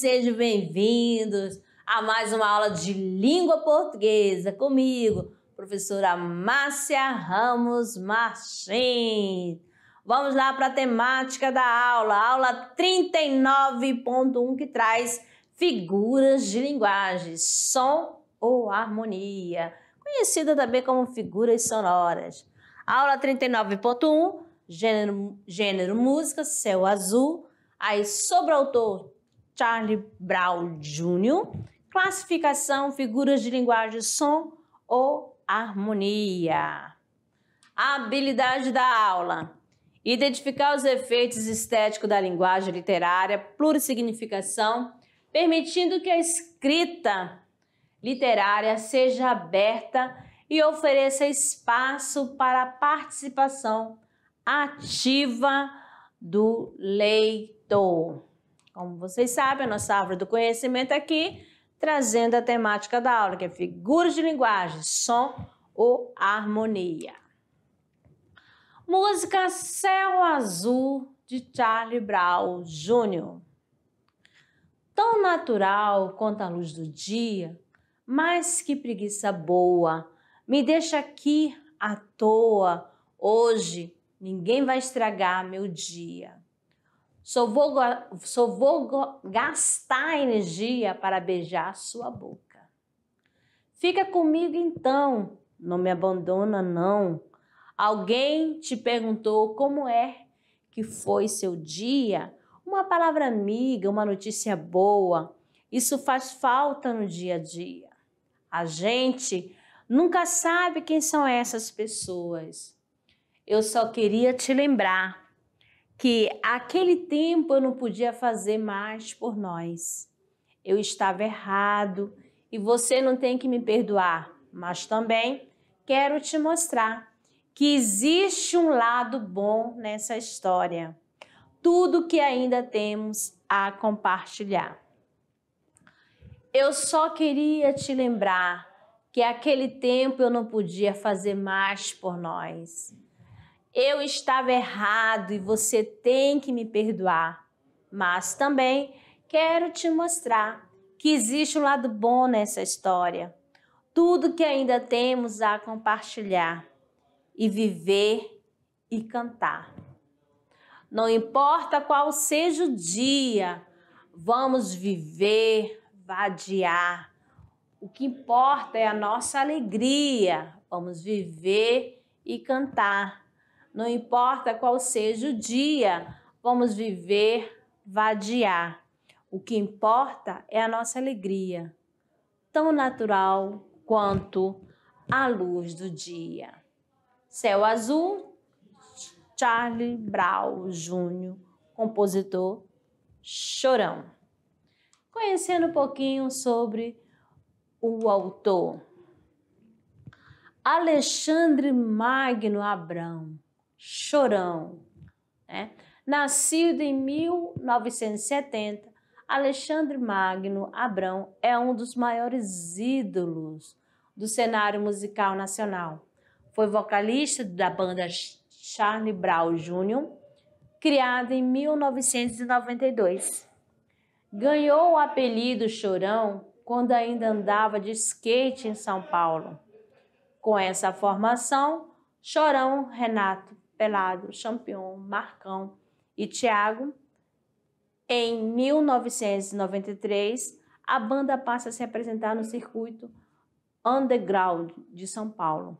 sejam bem-vindos a mais uma aula de língua portuguesa comigo, professora Márcia Ramos Martins. Vamos lá para a temática da aula, aula 39.1 que traz figuras de linguagem, som ou harmonia, conhecida também como figuras sonoras. Aula 39.1, gênero, gênero música, céu azul, aí sobre o autor, Charlie Brown Jr., classificação, figuras de linguagem, som ou harmonia. A habilidade da aula. Identificar os efeitos estéticos da linguagem literária, plurissignificação, permitindo que a escrita literária seja aberta e ofereça espaço para a participação ativa do leitor. Como vocês sabem, a nossa árvore do conhecimento aqui trazendo a temática da aula, que é figuras de linguagem, som ou harmonia. Música Céu Azul de Charlie Brown Jr. Tão natural quanto a luz do dia, mas que preguiça boa. Me deixa aqui à toa. Hoje ninguém vai estragar meu dia. Só vou, só vou gastar energia para beijar sua boca. Fica comigo então, não me abandona não. Alguém te perguntou como é que foi seu dia? Uma palavra amiga, uma notícia boa. Isso faz falta no dia a dia. A gente nunca sabe quem são essas pessoas. Eu só queria te lembrar que aquele tempo eu não podia fazer mais por nós. Eu estava errado e você não tem que me perdoar, mas também quero te mostrar que existe um lado bom nessa história. Tudo que ainda temos a compartilhar. Eu só queria te lembrar que aquele tempo eu não podia fazer mais por nós eu estava errado e você tem que me perdoar. Mas também quero te mostrar que existe um lado bom nessa história. Tudo que ainda temos a compartilhar e viver e cantar. Não importa qual seja o dia, vamos viver, vadiar. O que importa é a nossa alegria. Vamos viver e cantar não importa qual seja o dia, vamos viver, vadiar. O que importa é a nossa alegria, tão natural quanto a luz do dia. Céu Azul, Charlie Brown Jr., compositor Chorão. Conhecendo um pouquinho sobre o autor. Alexandre Magno Abrão Chorão. Né? Nascido em 1970, Alexandre Magno Abrão é um dos maiores ídolos do cenário musical nacional. Foi vocalista da banda Charlie Brown Jr., criada em 1992. Ganhou o apelido Chorão quando ainda andava de skate em São Paulo. Com essa formação, Chorão Renato Pelado, Champion, Marcão e Thiago. Em 1993, a banda passa a se apresentar no circuito underground de São Paulo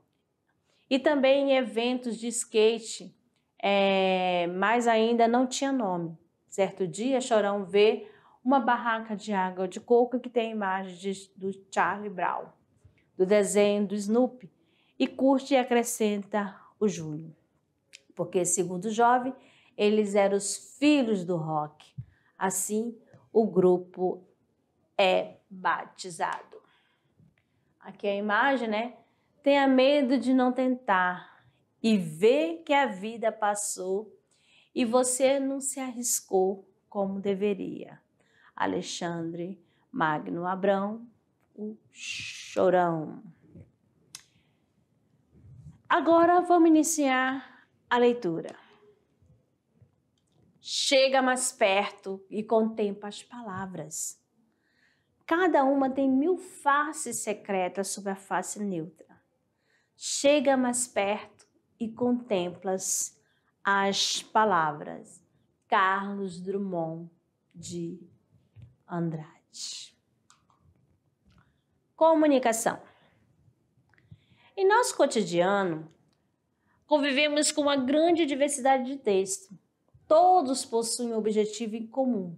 e também em eventos de skate, é, mas ainda não tinha nome. Certo dia, Chorão vê uma barraca de água de coco que tem imagens do Charlie Brown, do desenho do Snoopy, e curte e acrescenta o Júlio porque, segundo Jove, eles eram os filhos do rock. Assim, o grupo é batizado. Aqui é a imagem, né? Tenha medo de não tentar e ver que a vida passou e você não se arriscou como deveria. Alexandre Magno Abrão, o Chorão. Agora vamos iniciar a leitura. Chega mais perto e contempla as palavras. Cada uma tem mil faces secretas sobre a face neutra. Chega mais perto e contemplas as palavras. Carlos Drummond de Andrade. Comunicação. Em nosso cotidiano, convivemos com uma grande diversidade de texto. Todos possuem um objetivo em comum: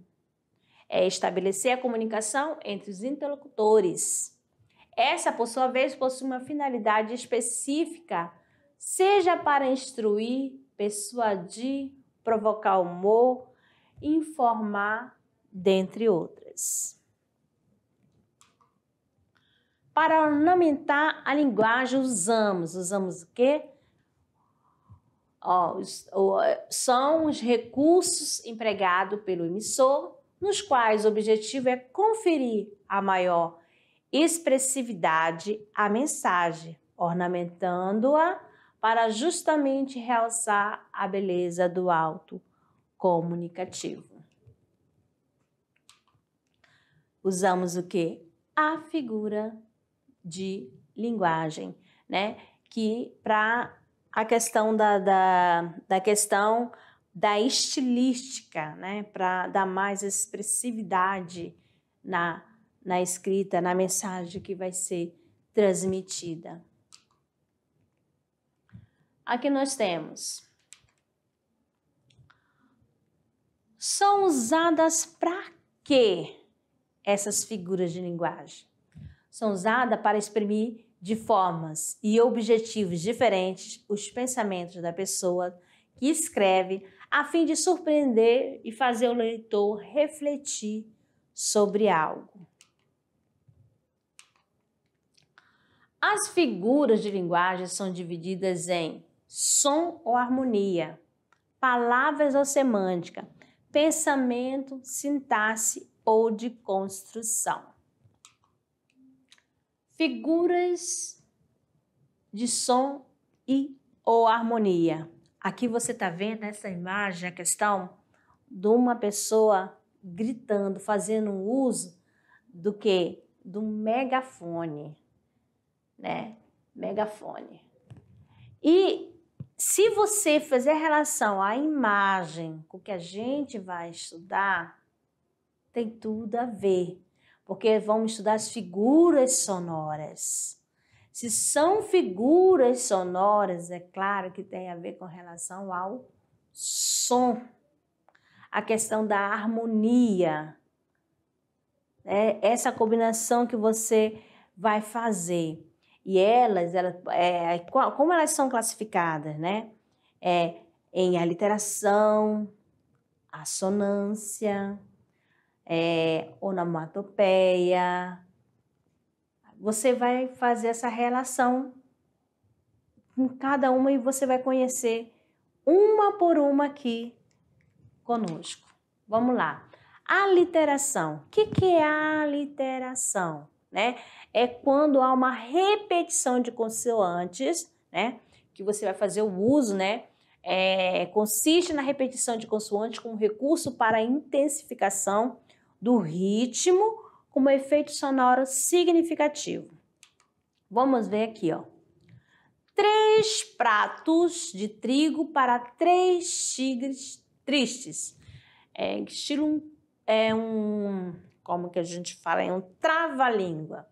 é estabelecer a comunicação entre os interlocutores. Essa, por sua vez, possui uma finalidade específica, seja para instruir, persuadir, provocar humor, informar, dentre outras. Para ornamentar a linguagem, usamos, usamos o quê? os, é, são os recursos empregados pelo emissor, nos quais o objetivo é conferir a maior expressividade à mensagem, ornamentando-a para justamente realçar a beleza do auto comunicativo. Usamos o que? A figura de linguagem, né? Que para a questão da, da, da questão da estilística, né, para dar mais expressividade na, na escrita, na mensagem que vai ser transmitida. Aqui nós temos. São usadas para quê essas figuras de linguagem? São usadas para exprimir de formas e objetivos diferentes os pensamentos da pessoa que escreve, a fim de surpreender e fazer o leitor refletir sobre algo. As figuras de linguagem são divididas em som ou harmonia, palavras ou semântica, pensamento, sintaxe ou de construção figuras de som e ou harmonia. Aqui você está vendo nessa imagem a questão de uma pessoa gritando, fazendo uso do que? Do megafone, né? Megafone. E se você fizer relação à imagem com que a gente vai estudar, tem tudo a ver porque vamos estudar as figuras sonoras. Se são figuras sonoras, é claro que tem a ver com relação ao som, a questão da harmonia, né? essa combinação que você vai fazer. E elas, elas é, é como elas são classificadas, né? É, em aliteração, assonância, é, onomatopeia. Você vai fazer essa relação com cada uma e você vai conhecer uma por uma aqui conosco. Vamos lá. Aliteração. O que, que é a aliteração? Né? É quando há uma repetição de consoantes, né? Que você vai fazer o uso, né? É, consiste na repetição de consoantes como recurso para intensificação do ritmo com um efeito sonoro significativo. Vamos ver aqui, ó. Três pratos de trigo para três tigres tristes. É estilo um, é um como que a gente fala, é um trava-língua.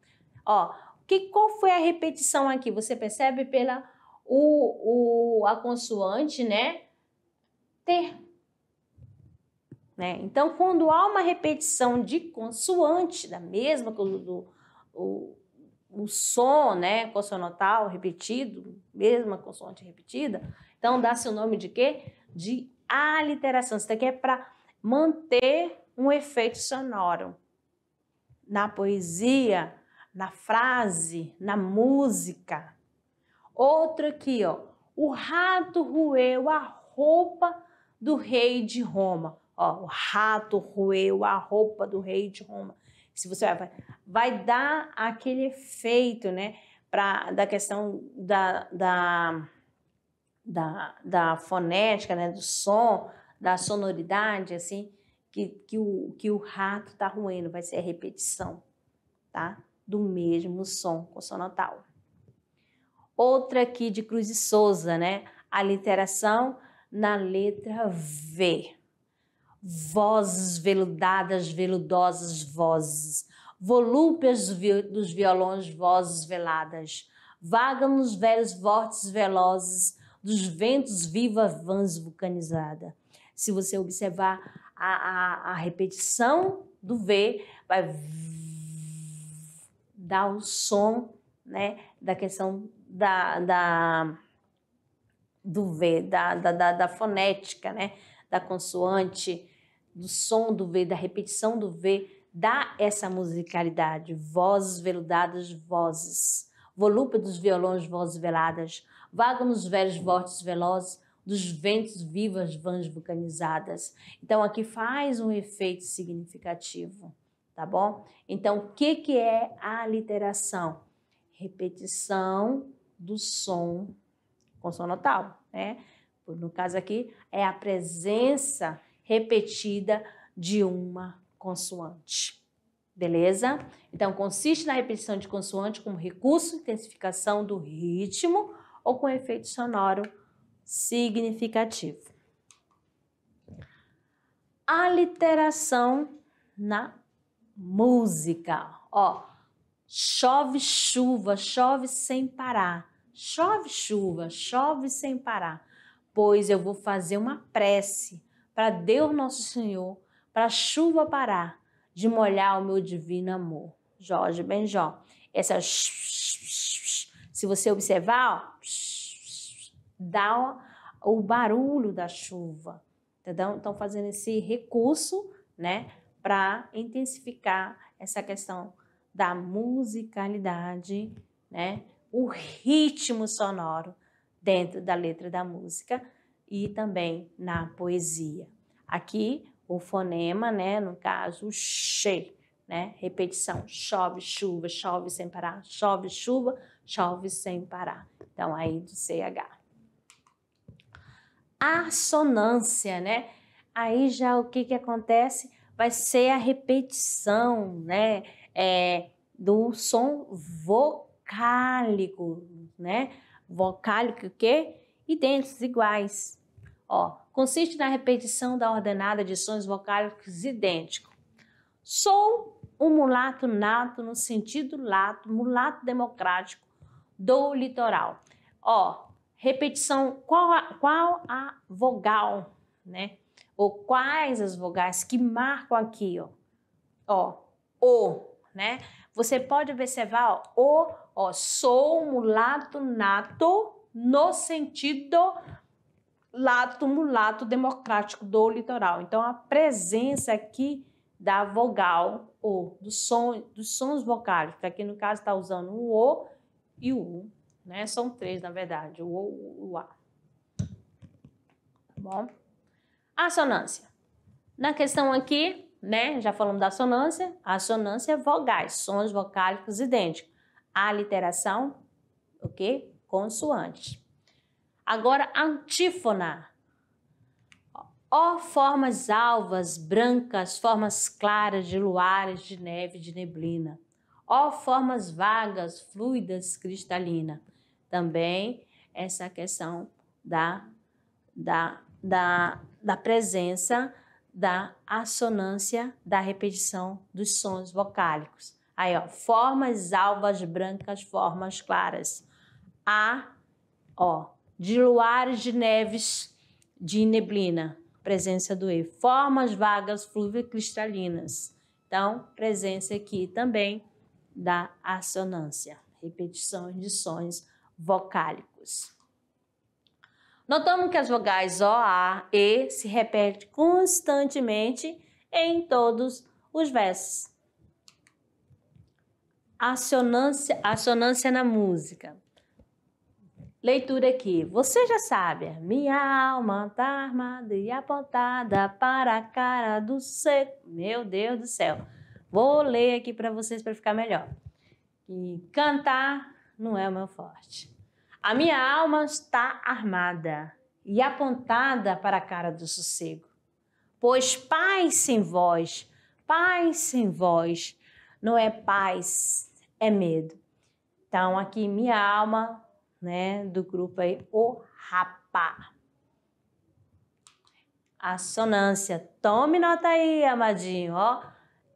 Ó, que, qual foi a repetição aqui? Você percebe pela o, o, a consoante, né? Ter né? Então, quando há uma repetição de consoante da mesma do, o, o som né, consonantal repetido, mesma consoante repetida, então dá-se o nome de quê? De aliteração. Isso daqui é para manter um efeito sonoro. Na poesia, na frase, na música. Outro aqui, ó. O rato roeu a roupa do rei de Roma. Ó, o rato roeu a roupa do rei de Roma. Se você vai, vai dar aquele efeito, né? Pra, da questão da, da, da, da fonética, né? Do som, da sonoridade, assim, que, que, o, que o rato tá roendo. Vai ser a repetição, tá? Do mesmo som consonantal. Outra aqui de Cruz e Souza, né? A literação na letra V vozes veludadas, veludosas vozes, volúpias dos violões, vozes veladas, vagam nos velhos vórtices velozes dos ventos viva vãs vulcanizada. Se você observar a, a, a repetição do V, vai dar o som né, da questão da, da do V, da, da, da, da fonética, né, da consoante, do som do V, da repetição do V, dá essa musicalidade. Vozes veludadas, vozes. Volúpia dos violões, vozes veladas. Vaga nos velhos vórtices velozes, dos ventos vivas, vãs vulcanizadas. Então, aqui faz um efeito significativo, tá bom? Então, o que, que é a literação? Repetição do som consonantal, né? No caso aqui, é a presença repetida de uma consoante. Beleza? Então, consiste na repetição de consoante como recurso de intensificação do ritmo ou com efeito sonoro significativo. Aliteração na música. Ó, chove chuva, chove sem parar. Chove chuva, chove sem parar, pois eu vou fazer uma prece para Deus Nosso Senhor, para a chuva parar de molhar o meu divino amor. Jorge Benjó. Essa se você observar, ó, dá o barulho da chuva. Entendeu? Estão fazendo esse recurso, né, para intensificar essa questão da musicalidade, né, o ritmo sonoro dentro da letra da música e também na poesia. Aqui, o fonema, né, no caso, o che, né, repetição, chove, chuva, chove sem parar, chove, chuva, chove sem parar. Então, aí do CH. Assonância, né? Aí já o que, que acontece? Vai ser a repetição, né? É, do som vocálico, né? Vocálico o quê? Idênticos, iguais. Ó, consiste na repetição da ordenada de sons vocálicos idênticos. Sou um mulato nato no sentido lato, mulato democrático do litoral. Ó, repetição, qual a, qual a vogal, né? Ou quais as vogais que marcam aqui, ó. Ó, o, né? Você pode observar, ó, o, ó, sou mulato nato no sentido Lato-mulato democrático do litoral. Então, a presença aqui da vogal O, do som, dos sons vocálicos, que aqui no caso está usando o O e o U, né? São três, na verdade, o O, o A. Tá bom? A sonância. Na questão aqui, né, já falamos da sonância, a sonância é vogais, sons vocálicos idênticos. A literação, o quê? Consoantes. Agora, antífona. Ó formas alvas, brancas, formas claras de luares, de neve, de neblina. Ó formas vagas, fluidas, cristalina. Também essa questão da, da, da, da presença da assonância da repetição dos sons vocálicos. Aí, ó, formas alvas, brancas, formas claras. A, ó, de luares de neves de neblina, presença do E. Formas vagas fluvicristalinas, então presença aqui também da assonância, repetições de sons vocálicos. Notamos que as vogais O, A, E se repetem constantemente em todos os versos. Assonância, assonância na música. Leitura aqui. Você já sabe. Minha alma tá armada e apontada para a cara do seco. Meu Deus do céu. Vou ler aqui para vocês para ficar melhor. E cantar não é o meu forte. A minha alma está armada e apontada para a cara do sossego. Pois paz sem voz, paz sem voz, não é paz, é medo. Então aqui minha alma né, do grupo aí, o rapá. Assonância. Tome nota aí, amadinho, ó.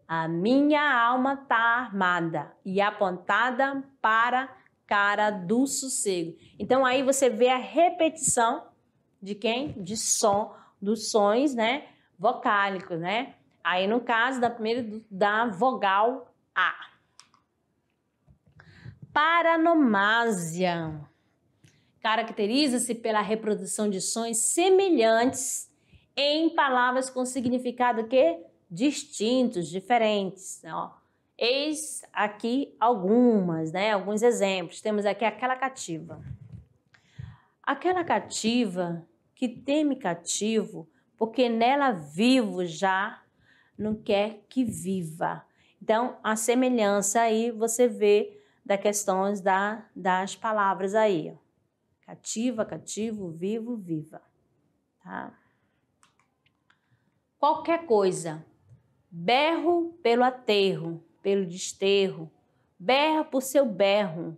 A minha alma tá armada e apontada para cara do sossego. Então aí você vê a repetição de quem? De som, dos sons, né? Vocálicos, né? Aí no caso da primeira da vogal A. Paranomasia caracteriza-se pela reprodução de sons semelhantes em palavras com significado que distintos, diferentes. Né, ó. Eis aqui algumas, né? alguns exemplos. Temos aqui aquela cativa. Aquela cativa que teme cativo, porque nela vivo já não quer que viva. Então, a semelhança aí você vê das questões da, das palavras aí. Cativa, cativo, vivo, viva. Tá? Qualquer coisa. Berro pelo aterro, pelo desterro. Berra por seu berro,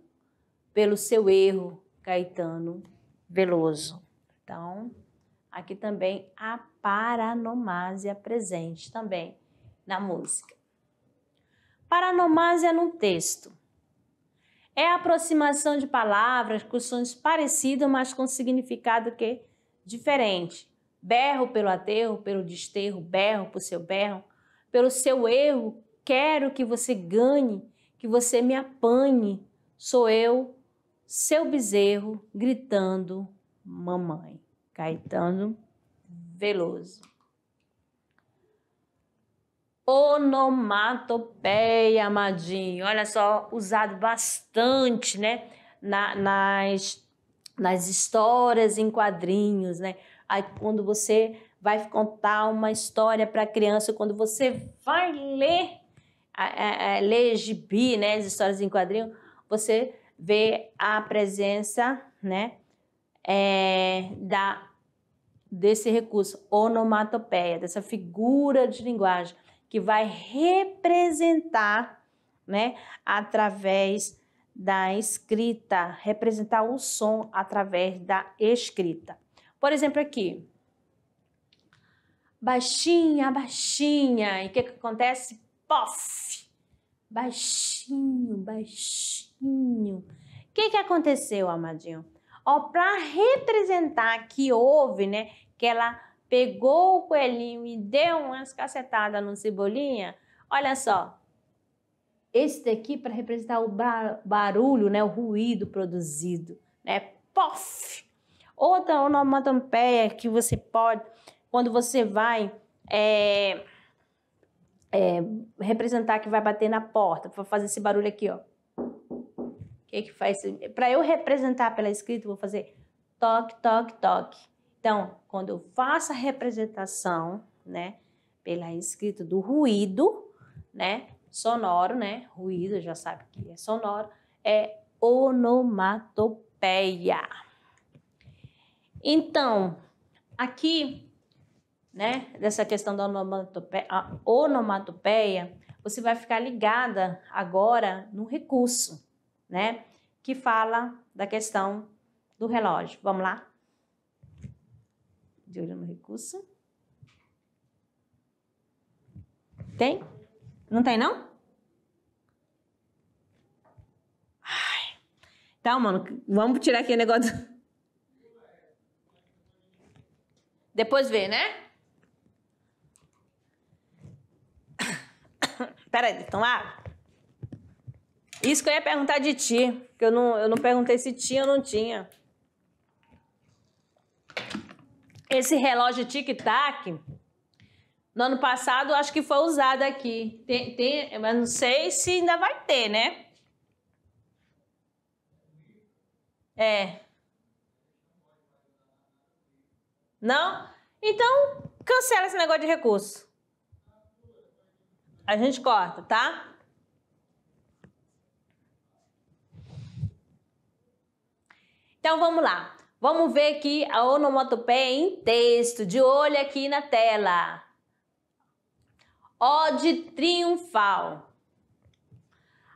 pelo seu erro, Caetano Veloso. Então, aqui também a paranomásia presente também na música. Paranomásia no texto é a aproximação de palavras com sons parecidos, mas com significado que diferente. Berro pelo aterro, pelo desterro, berro por seu berro, pelo seu erro, quero que você ganhe, que você me apanhe. Sou eu, seu bezerro, gritando mamãe. Caetano Veloso onomatopeia, amadinho. Olha só, usado bastante, né? Na, nas, nas histórias em quadrinhos, né? Aí quando você vai contar uma história para a criança, quando você vai ler, a, a, a, ler gibi, né? As histórias em quadrinho, você vê a presença, né? É, da, desse recurso, onomatopeia, dessa figura de linguagem que vai representar, né, através da escrita, representar o som através da escrita. Por exemplo, aqui. Baixinha, baixinha. E o que, que acontece? Pof! Baixinho, baixinho. O que, que aconteceu, amadinho? Ó, para representar que houve, né? Que ela pegou o coelhinho e deu umas cacetadas no Cebolinha, olha só. Esse daqui para representar o bar barulho, né, o ruído produzido, né? Pof! Outra onomatopeia que você pode, quando você vai é, é, representar que vai bater na porta, para fazer esse barulho aqui, ó. O que que faz? Para eu representar pela escrita, vou fazer toque, toque, toque. Então, quando eu faço a representação, né, pela escrita do ruído, né, sonoro, né, ruído, já sabe que é sonoro, é onomatopeia. Então, aqui, né, dessa questão da onomatopeia, onomatopeia, você vai ficar ligada agora no recurso, né, que fala da questão do relógio. Vamos lá? de olho no recurso. Tem? Não tem, não? Ai. Tá, mano, vamos tirar aqui o negócio. Depois vê, né? Peraí, então lá. Isso que eu ia perguntar de ti, que eu não, eu não perguntei se tinha ou não tinha. Esse relógio tic-tac, no ano passado, acho que foi usado aqui. Tem, tem, mas não sei se ainda vai ter, né? É. Não? Então, cancela esse negócio de recurso. A gente corta, tá? Então, vamos lá. Vamos ver aqui a onomatopeia em texto, de olho aqui na tela. Ode triunfal.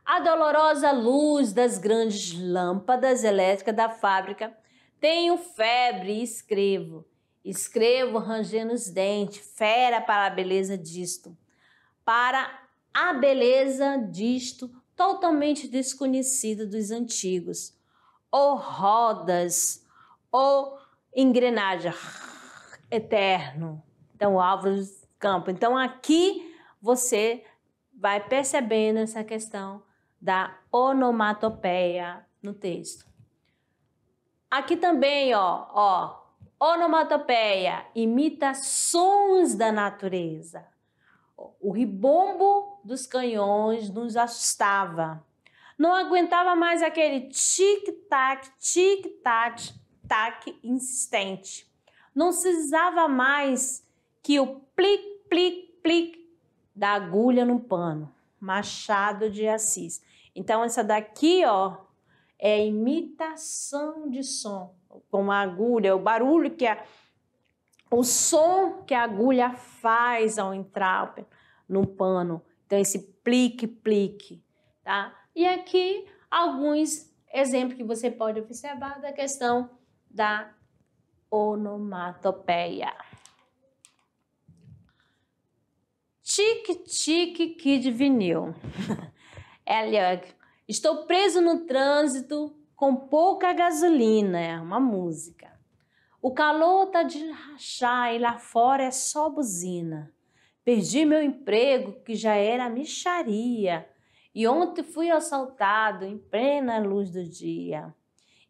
A dolorosa luz das grandes lâmpadas elétricas da fábrica. Tenho febre e escrevo. Escrevo rangendo os dentes, fera para a beleza disto. Para a beleza disto, totalmente desconhecida dos antigos. Oh, rodas ou engrenagem eterno. Então, Álvares Campo. Então, aqui você vai percebendo essa questão da onomatopeia no texto. Aqui também, ó, ó, onomatopeia imita sons da natureza. O ribombo dos canhões nos assustava. Não aguentava mais aquele tic-tac, tic-tac sotaque insistente. Não precisava mais que o plic, plic, plic da agulha no pano. Machado de Assis. Então, essa daqui, ó, é imitação de som com a agulha, o barulho que a, o som que a agulha faz ao entrar no pano. Então, esse plique, plique, tá? E aqui, alguns exemplos que você pode observar da questão da onomatopeia. Tique tique, que de vinil. estou preso no trânsito com pouca gasolina. É uma música. O calor tá de rachar e lá fora é só buzina. Perdi meu emprego, que já era micharia, e ontem fui assaltado em plena luz do dia.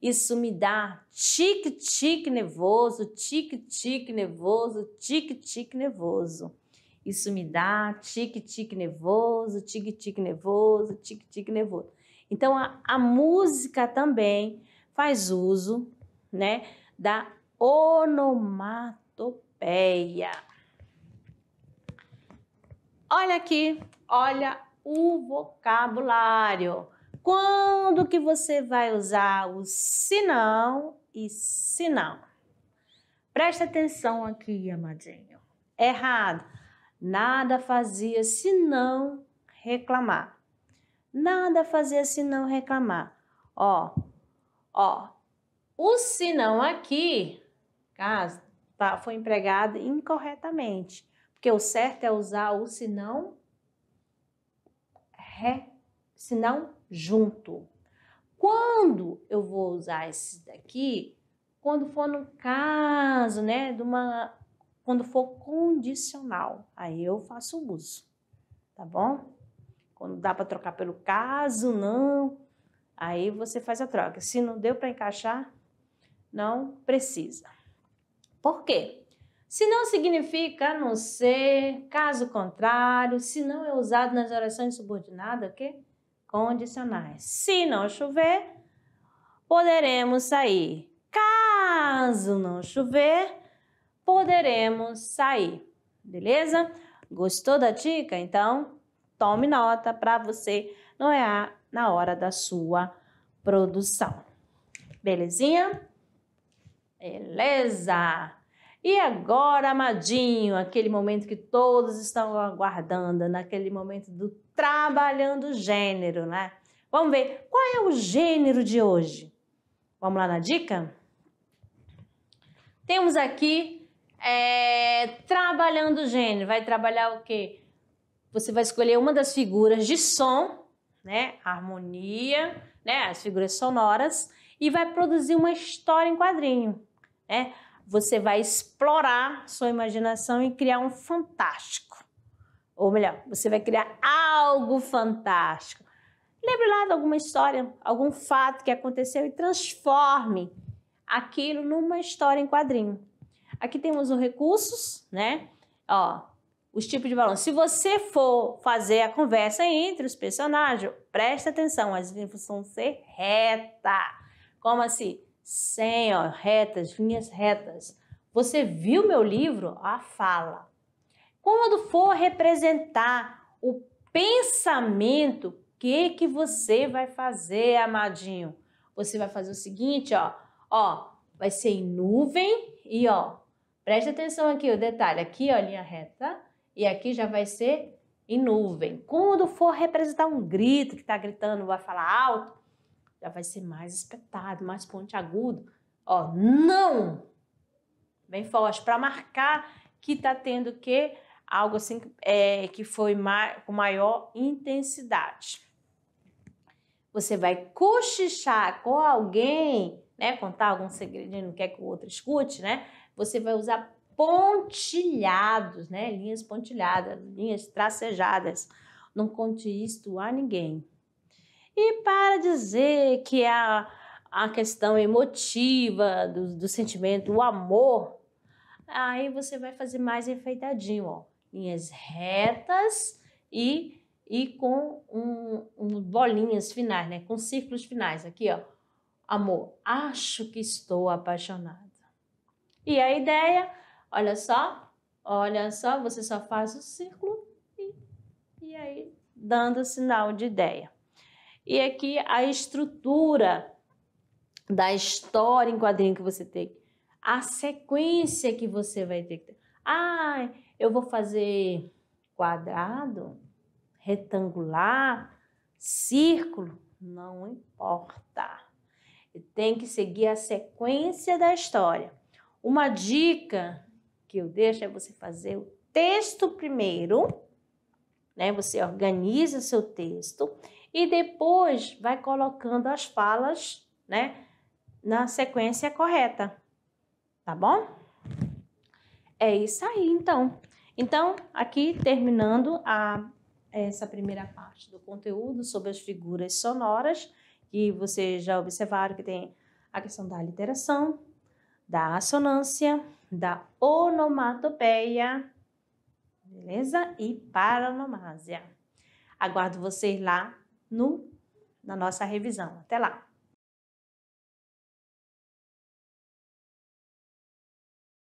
Isso me dá tique-tique nervoso, tique-tique nervoso, tique-tique nervoso. Isso me dá tique-tique nervoso, tique-tique nervoso, tique-tique nervoso. Então a, a música também faz uso, né, da onomatopeia. Olha aqui, olha o vocabulário. Quando que você vai usar o se não e se não? Presta atenção aqui, amadinho. Errado. Nada fazia senão reclamar. Nada fazia senão reclamar. Ó, ó. O sinal aqui, caso tá, foi empregado incorretamente, porque o certo é usar o sinal... re, sinal junto. Quando eu vou usar esse daqui? Quando for no caso, né, de uma quando for condicional, aí eu faço o uso, tá bom? Quando dá para trocar pelo caso, não, aí você faz a troca. Se não deu para encaixar, não precisa. Por quê? Se não significa a não ser, caso contrário, se não é usado nas orações subordinadas, o okay? quê? condicionais. Se não chover, poderemos sair. Caso não chover, poderemos sair. Beleza? Gostou da dica? Então, tome nota para você não errar na hora da sua produção. Belezinha? Beleza! E agora, amadinho, aquele momento que todos estão aguardando, naquele momento do trabalhando gênero, né? Vamos ver qual é o gênero de hoje. Vamos lá na dica? Temos aqui é, trabalhando gênero. Vai trabalhar o quê? Você vai escolher uma das figuras de som, né? Harmonia, né? As figuras sonoras e vai produzir uma história em quadrinho, né? você vai explorar sua imaginação e criar um fantástico. Ou melhor, você vai criar algo fantástico. Lembre lá de alguma história, algum fato que aconteceu e transforme aquilo numa história em quadrinho. Aqui temos os recursos, né? Ó, os tipos de balões. Se você for fazer a conversa entre os personagens, preste atenção, as linhas vão ser reta. Como assim? sem, ó, retas, linhas retas. Você viu meu livro? A fala. Quando for representar o pensamento, o que que você vai fazer, amadinho? Você vai fazer o seguinte, ó, ó, vai ser em nuvem e ó, preste atenção aqui o detalhe, aqui ó, linha reta e aqui já vai ser em nuvem. Quando for representar um grito que está gritando, vai falar alto, já vai ser mais espetado, mais pontiagudo. Ó, não! Bem forte, para marcar que tá tendo que algo assim é, que foi com maior intensidade. Você vai cochichar com alguém, né? Contar algum segredinho, não quer que o outro escute, né? Você vai usar pontilhados, né? Linhas pontilhadas, linhas tracejadas. Não conte isto a ninguém. E para dizer que a, a questão emotiva do, do sentimento, o amor, aí você vai fazer mais enfeitadinho, ó, linhas retas e, e com um, um, bolinhas finais, né? Com círculos finais. Aqui, ó. Amor, acho que estou apaixonada. E a ideia, olha só, olha só, você só faz o círculo e, e aí dando sinal de ideia e aqui a estrutura da história em quadrinho que você tem, a sequência que você vai ter que ter. Ah, eu vou fazer quadrado, retangular, círculo, não importa. Tem que seguir a sequência da história. Uma dica que eu deixo é você fazer o texto primeiro, né? Você organiza seu texto e depois vai colocando as falas, né, na sequência correta. Tá bom? É isso aí, então. Então, aqui terminando a essa primeira parte do conteúdo sobre as figuras sonoras, que vocês já observaram que tem a questão da literação, da assonância, da onomatopeia, beleza? E paranomásia. Aguardo vocês lá no, na nossa revisão. Até lá!